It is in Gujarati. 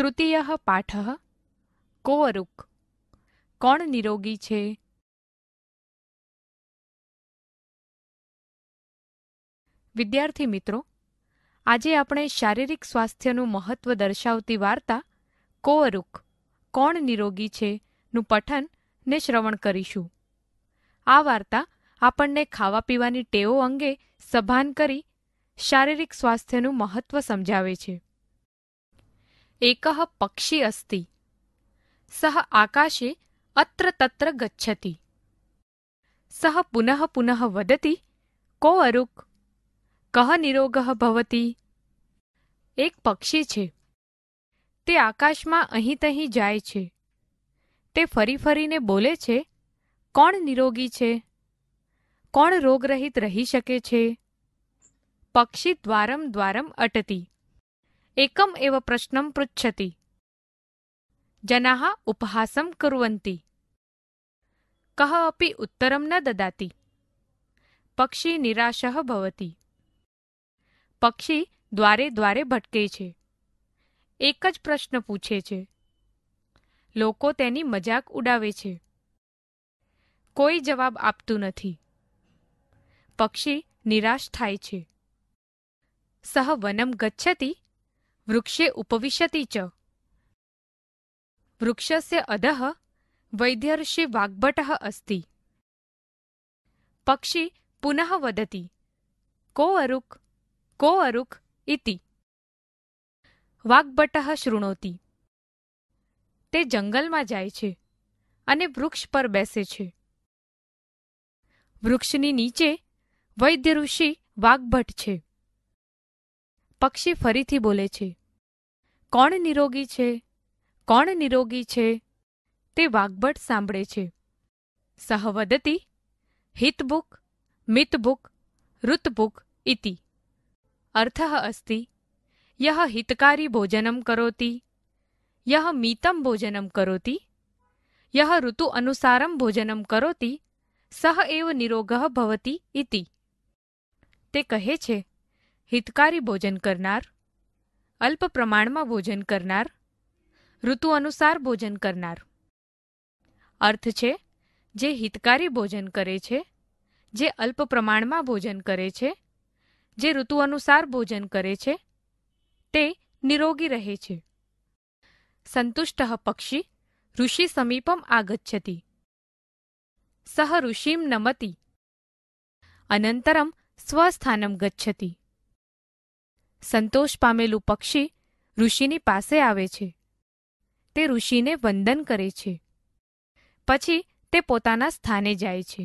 તૃતીય પાઠ કોવરુક કોણ નિરોગી છે વિદ્યાર્થી મિત્રો આજે આપણે શારીરિક સ્વાસ્થ્યનું મહત્વ દર્શાવતી વાર્તા કોવરુક કોણ નિરોગી છે નું પઠન ને શ્રવણ કરીશું આ વાર્તા આપણને ખાવા પીવાની ટેવો અંગે સભાન કરી શારીરિક સ્વાસ્થ્યનું મહત્વ સમજાવે છે एकः पक्षी अस्ति सः आकाशे अत्र तत्र गच्छति सः पुनः पुनः वदति को अरुक् कः निरोगः भवति એક પક્ષી છે તે આકાશમાં અહીં તહીં જાય છે તે ફરી ફરીને બોલે છે કોણ નિરોગી છે કોણ રોગરહિત રહી શકે છે પક્ષી દ્વારમ દ્વારમ અટતી एकम् एव प्रश्नं पृच्छति जनाः उपहासं कुर्वन्ति कः अपि उत्तरं न ददाति पक्षी निराशः भवति पक्षी દ્વારે દ્વારે ભટકે છે એક જ પ્રશ્ન પૂછે છે લોકો તેની મજાક ઉડાવે છે કોઈ જવાબ આપતું નથી પક્ષી નિરાશ થાય છે સહ વનમ ગચ્છતી વૃક્ષે ઉપવિશતિ ચ વૃક્ષસ્ય અધઃ વૈદ્યર્ષિ વાગ્ભટઃ અસ્તિ પક્ષી પુનઃ વદતિ કો અરુક કો અરુક ઇતિ વાગ્ભટઃ શૃણોતિ તે જંગલમાં જાય છે અને વૃક્ષ પર બેસે છે વૃક્ષની નીચે વૈદ્ય ઋષિ વાગ્ભટ છે પક્ષી ફરીથી બોલે છે કોણ નિરોગી છે કોણ નિરોગી છે તે વાગબટ સાંભળે છે સહવદતી હિતબુક મિતબુક ઋતબુક ઇતિ અર્થ અસ્તિ યહ હિતકારી ભોજનમ કરોતી યહ મીતમ ભોજનમ કરોતી યહ ઋતુ અનુસારમ ભોજનમ કરોતી સહ એવ નિરોગઃ ભવતી ઇતિ તે કહે છે હિતકારી ભોજન કરનાર અલ્પ પ્રમાણમાં ભોજન કરનાર ઋતુ અનુસાર ભોજન કરનાર અર્થ છે જે હિતકારી ભોજન કરે છે જે અલ્પ પ્રમાણમાં ભોજન કરે છે જે ઋતુ અનુસાર ભોજન કરે છે તે નિરોગી રહે છે સંતુષ્ટ પક્ષી ઋષિ સમીપમ આગચ્છતિ સહ ઋષિમ નમતિ અનંતરમ સ્વસ્થાનમ ગચ્છતિ સંતોષ પામેલું પક્ષી ઋષિની પાસે આવે છે તે ઋષિને વંદન કરે છે પછી તે પોતાના સ્થાને જાય છે